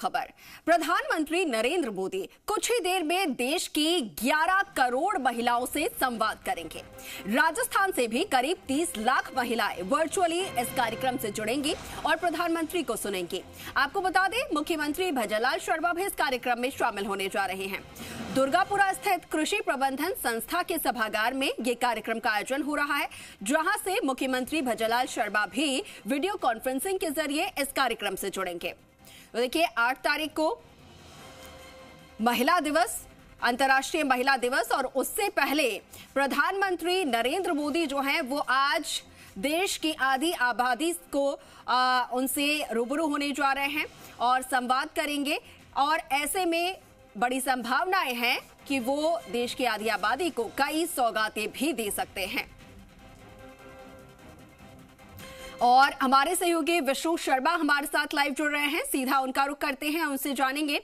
खबर प्रधानमंत्री नरेंद्र मोदी कुछ ही देर में देश की 11 करोड़ महिलाओं से संवाद करेंगे राजस्थान से भी करीब 30 लाख महिलाएं वर्चुअली इस कार्यक्रम से जुड़ेंगी और प्रधानमंत्री को सुनेंगी आपको बता दें मुख्यमंत्री भजनलाल शर्मा भी इस कार्यक्रम में शामिल होने जा रहे हैं दुर्गापुरा स्थित कृषि प्रबंधन संस्था के सभागार में ये कार्यक्रम का आयोजन हो रहा है जहां से मुख्यमंत्री भजनलाल शर्मा भी वीडियो कॉन्फ्रेंसिंग के जरिए इस कार्यक्रम से जुड़ेंगे तो देखिए आठ तारीख को महिला दिवस अंतर्राष्ट्रीय महिला दिवस और उससे पहले प्रधानमंत्री नरेंद्र मोदी जो हैं वो आज देश की आधी आबादी को आ, उनसे रूबरू होने जा रहे हैं और संवाद करेंगे और ऐसे में बड़ी संभावनाएं हैं कि वो देश की आधी आबादी को कई सौगातें भी दे सकते हैं और हमारे सहयोगी विष्णु शर्मा हमारे साथ लाइव जुड़ रहे हैं सीधा उनका रुख करते हैं उनसे जानेंगे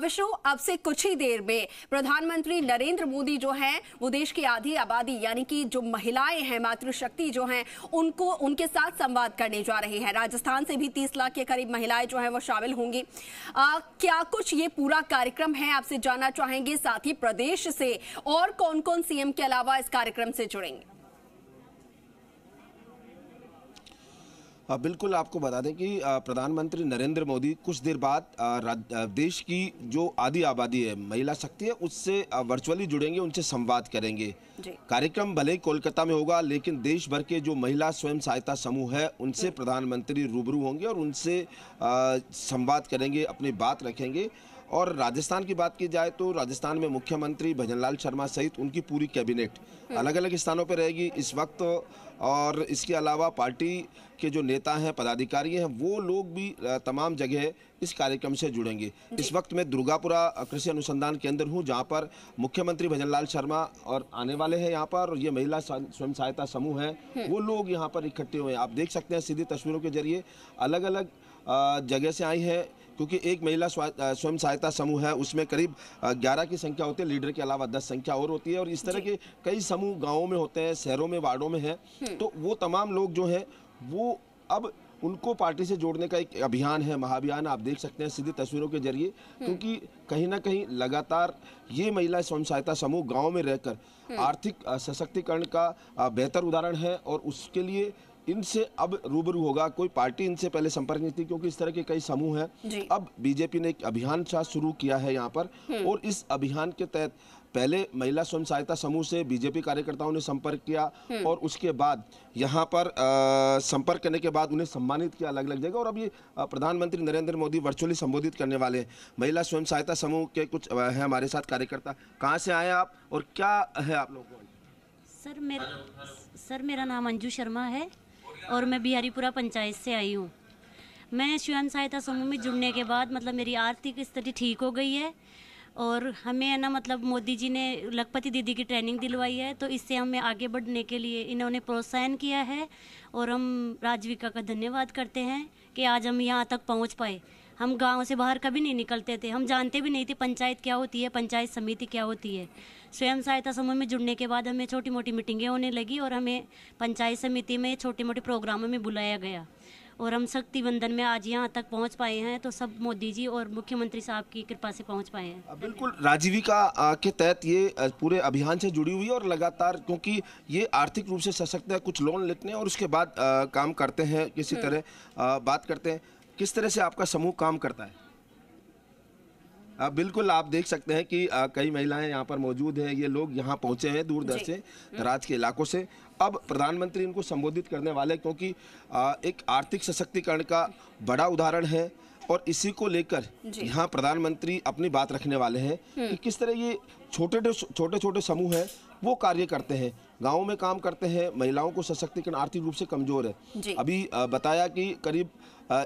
विष्णु अब से कुछ ही देर में प्रधानमंत्री नरेंद्र मोदी जो है वो देश की आधी आबादी यानी कि जो महिलाएं हैं मातृशक्ति जो हैं उनको उनके साथ संवाद करने जा रहे हैं राजस्थान से भी तीस लाख के करीब महिलाएं जो है वो शामिल होंगी क्या कुछ ये पूरा कार्यक्रम है आपसे जानना चाहेंगे साथ ही प्रदेश से और कौन कौन सीएम के अलावा इस कार्यक्रम से जुड़ेंगे हाँ, बिल्कुल आपको बता दें कि प्रधानमंत्री नरेंद्र मोदी कुछ देर बाद देश की जो आदि आबादी है महिला शक्ति है उससे वर्चुअली जुड़ेंगे उनसे संवाद करेंगे कार्यक्रम भले ही कोलकाता में होगा लेकिन देश भर के जो महिला स्वयं सहायता समूह है उनसे प्रधानमंत्री रूबरू होंगे और उनसे संवाद करेंगे अपनी बात रखेंगे और राजस्थान की बात की जाए तो राजस्थान में मुख्यमंत्री भजनलाल शर्मा सहित उनकी पूरी कैबिनेट अलग अलग स्थानों पर रहेगी इस वक्त और इसके अलावा पार्टी के जो नेता हैं पदाधिकारी हैं वो लोग भी तमाम जगह इस कार्यक्रम से जुड़ेंगे इस वक्त मैं दुर्गापुरा कृषि अनुसंधान केंद्र हूँ जहाँ पर मुख्यमंत्री भजनलाल शर्मा और आने वाले हैं यहाँ पर और ये महिला स्वयं सहायता समूह है हम्म। वो लोग यहाँ पर इकट्ठे हुए हैं आप देख सकते हैं सीधी तस्वीरों के जरिए अलग अलग जगह से आई हैं क्योंकि एक महिला स्वयं सहायता समूह है उसमें करीब ग्यारह की संख्या होती है लीडर के अलावा दस संख्या और होती है और इस तरह के कई समूह गाँवों में होते हैं शहरों में वार्डों में हैं हम्म। तो वो तमाम लोग जो हैं वो अब उनको पार्टी से जोड़ने का एक अभियान है महाअभियान आप देख सकते हैं सीधी तस्वीरों के जरिए हम्म। क्योंकि कहीं ना कहीं लगातार ये महिला स्वयं सहायता समूह गांव में रहकर हम्म। आर्थिक सशक्तिकरण का बेहतर उदाहरण है और उसके लिए इनसे अब रूबरू होगा कोई पार्टी इनसे पहले संपर्क नहीं थी क्योंकि इस तरह के कई समूह हैं अब बीजेपी ने एक अभियान सा शुरू किया है यहाँ पर हम्म। और इस अभियान के तहत पहले महिला स्वयं सहायता समूह से बीजेपी कार्यकर्ताओं ने संपर्क किया हम्म। और उसके बाद यहाँ पर संपर्क करने के बाद उन्हें सम्मानित किया अलग अलग जगह और अभी प्रधानमंत्री नरेंद्र मोदी वर्चुअली संबोधित करने वाले महिला स्वयं सहायता समूह के कुछ है हमारे साथ कार्यकर्ता कहाँ से आए आप और क्या है आप लोगों को सर मेरा सर मेरा नाम अंजू शर्मा है और मैं बिहारीपुरा पंचायत से आई हूँ मैं स्वयं सहायता समूह में जुड़ने के बाद मतलब मेरी आर्थिक स्थिति ठीक हो गई है और हमें है ना मतलब मोदी जी ने लखपति दीदी की ट्रेनिंग दिलवाई है तो इससे हमें आगे बढ़ने के लिए इन्होंने प्रोत्साहन किया है और हम राजविका का धन्यवाद करते हैं कि आज हम यहाँ तक पहुँच पाए हम गांव से बाहर कभी नहीं निकलते थे हम जानते भी नहीं थे पंचायत क्या होती है पंचायत समिति क्या होती है स्वयं सहायता समूह में जुड़ने के बाद हमें छोटी मोटी मीटिंगें होने लगी और हमें पंचायत समिति में छोटे मोटे प्रोग्रामों में बुलाया गया और हम शक्ति बंधन में आज यहाँ तक पहुँच पाए हैं तो सब मोदी जी और मुख्यमंत्री साहब की कृपा से पहुँच पाए हैं बिल्कुल राजीविका के तहत ये पूरे अभियान से जुड़ी हुई है और लगातार क्योंकि ये आर्थिक रूप से सशक्त है कुछ लोन लेते हैं और उसके बाद आ, काम करते हैं किसी हम्म। तरह आ, बात करते हैं किस तरह से आपका समूह काम करता है आ, बिल्कुल आप देख सकते हैं कि आ, कई महिलाएं यहाँ पर मौजूद हैं ये लोग यहाँ पहुँचे हैं दूर दर से दराज के इलाकों से अब प्रधानमंत्री इनको संबोधित करने वाले क्योंकि आ, एक आर्थिक सशक्तिकरण का बड़ा उदाहरण है और इसी को लेकर यहाँ प्रधानमंत्री अपनी बात रखने वाले हैं कि हम्म। किस तरह ये छोटे छोटे छोटे समूह है वो कार्य करते हैं गाँव में काम करते हैं महिलाओं को सशक्तिकरण आर्थिक रूप से कमजोर है अभी बताया कि करीब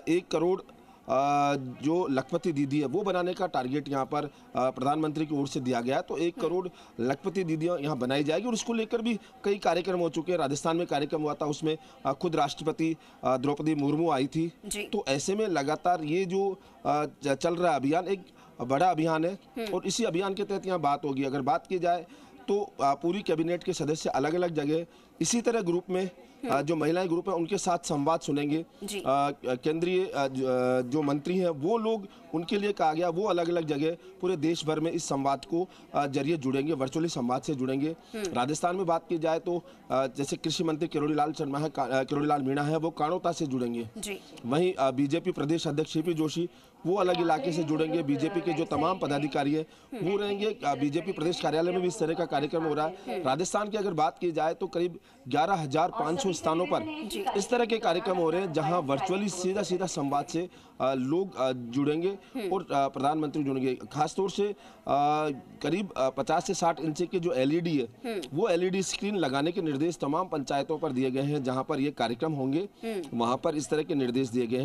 एक करोड़ जो लखपति दीदी है वो बनाने का टारगेट यहाँ पर प्रधानमंत्री की ओर से दिया गया है तो एक हम्म। करोड़ लखपति दीदियाँ यहाँ बनाई जाएगी और उसको लेकर भी कई कार्यक्रम हो चुके हैं राजस्थान में कार्यक्रम हुआ था उसमें खुद राष्ट्रपति द्रौपदी मुर्मू आई थी तो ऐसे में लगातार ये जो चल रहा अभियान एक बड़ा अभियान है हम्म। और इसी अभियान के तहत यहाँ बात होगी अगर बात की जाए तो पूरी कैबिनेट के सदस्य अलग अलग जगह इसी तरह ग्रुप में हम्म। जो महिलाएं ग्रुप है उनके साथ संवाद सुनेंगे केंद्रीय जो मंत्री हैं वो लोग उनके लिए कहा गया वो अलग अलग जगह पूरे देश भर में इस संवाद को जरिए जुड़ेंगे वर्चुअली संवाद से जुड़ेंगे हम्म। राजस्थान में बात की जाए तो जैसे कृषि मंत्री किरोड़ी लाल शर्मा है किरोड़ी लाल मीणा है वो काणोता से जुड़ेंगे वहीं बीजेपी प्रदेश अध्यक्ष सी जोशी वो अलग इलाके से जुड़ेंगे बीजेपी के जो तमाम पदाधिकारी है हम्म। वो रहेंगे बीजेपी प्रदेश कार्यालय में भी इस तरह का कार्यक्रम हो रहा है राजस्थान की अगर बात की जाए तो करीब ग्यारह हजार सौ विभिन्न स्थानों पर इस तरह के कार्यक्रम हो रहे हैं जहां वर्चुअली सीधा सीधा संवाद से लोग जुड़ेंगे हम्म। और प्रधानमंत्री जुड़ेंगे खासतौर से करीब पचास से साठ इंच की जो एलईडी e है हम्म। वो एलईडी स्क्रीन e लगाने के निर्देश तमाम पंचायतों पर दिए गए हैं जहाँ पर ये कार्यक्रम होंगे हम्म। वहां पर इस तरह के निर्देश दिए गए हैं